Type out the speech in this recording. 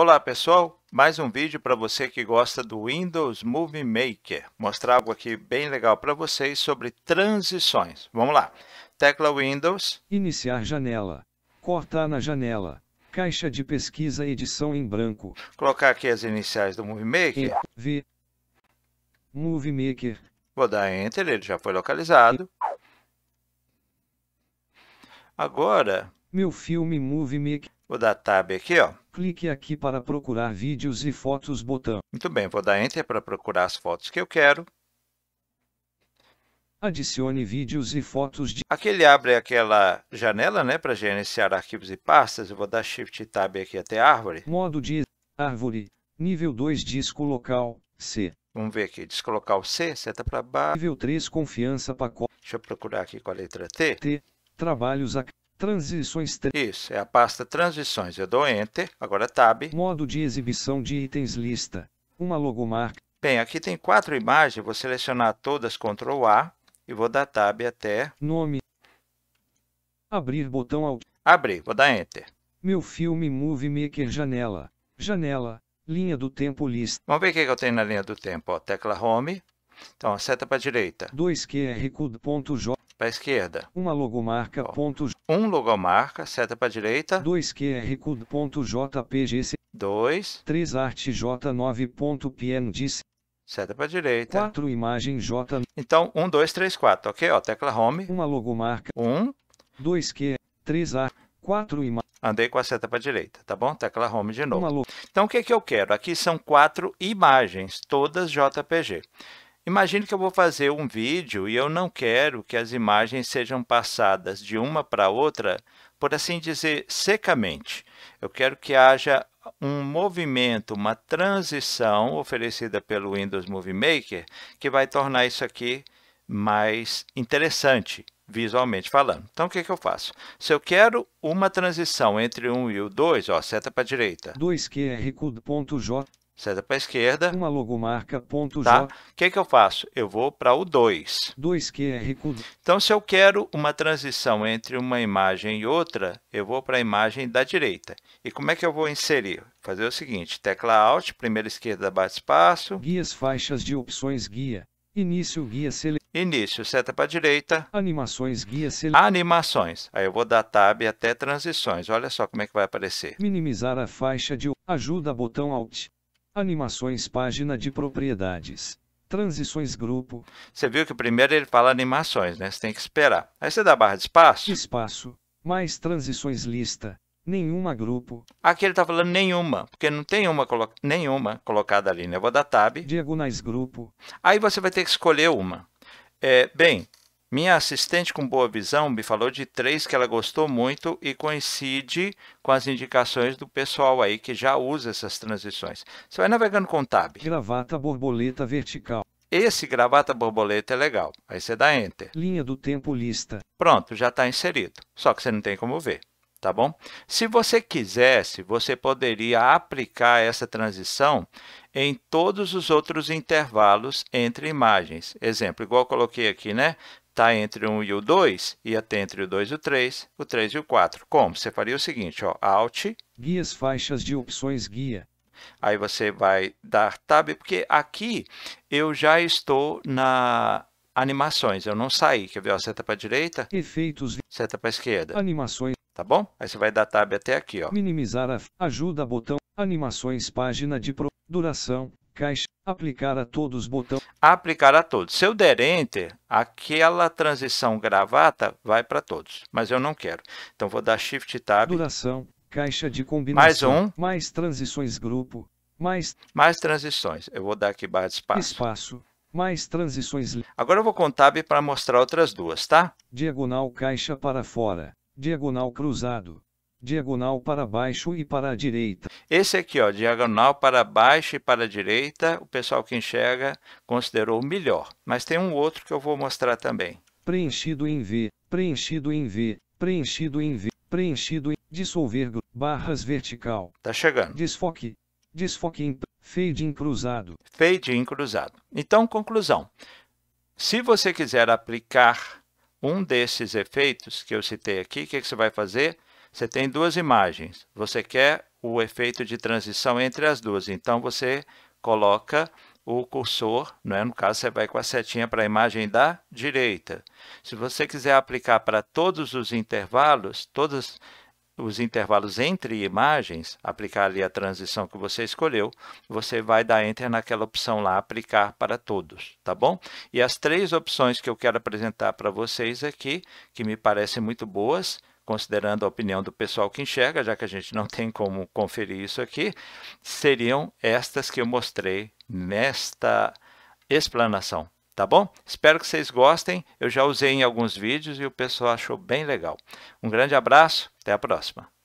Olá pessoal, mais um vídeo para você que gosta do Windows Movie Maker. Mostrar algo aqui bem legal para vocês sobre transições. Vamos lá. Tecla Windows. Iniciar janela. Cortar na janela. Caixa de pesquisa edição em branco. Colocar aqui as iniciais do Movie Maker. E, v. Movie Maker. Vou dar Enter, ele já foi localizado. Agora... Meu filme Movie Maker. Vou dar Tab aqui, ó. Clique aqui para procurar vídeos e fotos botão. Muito bem, vou dar Enter para procurar as fotos que eu quero. Adicione vídeos e fotos de... Aqui ele abre aquela janela né, para gerenciar arquivos e pastas. Eu vou dar Shift Tab aqui até árvore. Modo de árvore, nível 2, disco local, C. Vamos ver aqui, disco local C, seta para baixo. Nível 3, confiança, pacote. Deixa eu procurar aqui com a letra T. T, trabalhos, Transições 3. Isso, é a pasta Transições. Eu é dou Enter, agora é Tab. Modo de exibição de itens lista. Uma logomarca. Bem, aqui tem quatro imagens, vou selecionar todas Ctrl A e vou dar Tab até... Nome. Abrir botão Alt. Abrir, vou dar Enter. Meu filme Movie Maker Janela. Janela. Linha do tempo lista. Vamos ver o que eu tenho na linha do tempo. Ó, tecla Home. Então, seta para a direita. 2QR Code.j para a esquerda. Uma logomarca. Ó. Ponto... Um logomarca, seta para a direita. 2 qrcode.jpg. 2. 3 arte j9.png. Seta para a direita. 4 imagem j. Então, 1, 2, 3, 4, ok? Ó, tecla home. Uma logomarca. 1. 2 q 3 a. 4 imagens. Andei com a seta para a direita, tá bom? Tecla Home de novo. Então, o que, é que eu quero? Aqui são quatro imagens, todas JPG. Imagine que eu vou fazer um vídeo e eu não quero que as imagens sejam passadas de uma para outra, por assim dizer, secamente. Eu quero que haja um movimento, uma transição oferecida pelo Windows Movie Maker que vai tornar isso aqui mais interessante, visualmente falando. Então, o que, é que eu faço? Se eu quero uma transição entre um e o 2, ó, seta para a direita. 2 seta para a esquerda. Uma logomarca, ponto tá? O que, que eu faço? Eu vou para o 2. 2QR. Então, se eu quero uma transição entre uma imagem e outra, eu vou para a imagem da direita. E como é que eu vou inserir? Fazer o seguinte, tecla Alt, primeira esquerda, bate espaço. Guias, faixas de opções, guia. Início, guia, sele... Início, seta para a direita. Animações, guia, sele... Animações. Aí eu vou dar Tab até transições. Olha só como é que vai aparecer. Minimizar a faixa de... Ajuda, botão Alt. Animações página de propriedades. Transições grupo. Você viu que primeiro ele fala animações, né? Você tem que esperar. Aí você dá barra de espaço. Espaço. Mais transições lista. Nenhuma grupo. Aqui ele está falando nenhuma, porque não tem uma colo nenhuma colocada ali, né? Eu vou dar tab. Diagonais grupo. Aí você vai ter que escolher uma. É, bem, minha assistente com boa visão me falou de três que ela gostou muito e coincide com as indicações do pessoal aí que já usa essas transições. Você vai navegando com tab. Gravata borboleta vertical. Esse gravata borboleta é legal. Aí você dá Enter. Linha do tempo lista. Pronto, já está inserido. Só que você não tem como ver tá bom? Se você quisesse, você poderia aplicar essa transição em todos os outros intervalos entre imagens. Exemplo, igual eu coloquei aqui, né? está entre o 1 e o 2, e até entre o 2 e o 3, o 3 e o 4. Como? Você faria o seguinte, ó, Alt. Guias faixas de opções guia. Aí você vai dar Tab, porque aqui eu já estou na animações, eu não saí. Quer ver? Ó, seta para a direita. Efeitos. Seta para a esquerda. Animações. Tá bom? Aí você vai dar Tab até aqui, ó. Minimizar a ajuda botão. Animações, página de pro, duração, caixa, aplicar a todos botão aplicar a todos. Se eu der Enter, aquela transição gravata vai para todos, mas eu não quero. Então, vou dar Shift Tab. Duração, caixa de combinação, mais, um, mais transições grupo, mais... Mais transições. Eu vou dar aqui barra de espaço. Espaço, mais transições... Agora eu vou com Tab para mostrar outras duas, tá? Diagonal caixa para fora, diagonal cruzado, diagonal para baixo e para a direita. Esse aqui, ó, diagonal para baixo e para a direita, o pessoal que enxerga considerou melhor. Mas tem um outro que eu vou mostrar também. Preenchido em V, preenchido em V, preenchido em V, preenchido em dissolver barras vertical. Tá chegando. Desfoque, desfoque em fade em cruzado. Fade em cruzado. Então, conclusão. Se você quiser aplicar um desses efeitos que eu citei aqui, o que, que você vai fazer? Você tem duas imagens. Você quer o efeito de transição entre as duas. Então, você coloca o cursor, né? no caso, você vai com a setinha para a imagem da direita. Se você quiser aplicar para todos os intervalos, todos os intervalos entre imagens, aplicar ali a transição que você escolheu, você vai dar Enter naquela opção lá, aplicar para todos, tá bom? E as três opções que eu quero apresentar para vocês aqui, que me parecem muito boas, considerando a opinião do pessoal que enxerga, já que a gente não tem como conferir isso aqui, seriam estas que eu mostrei nesta explanação, tá bom? Espero que vocês gostem, eu já usei em alguns vídeos e o pessoal achou bem legal. Um grande abraço, até a próxima!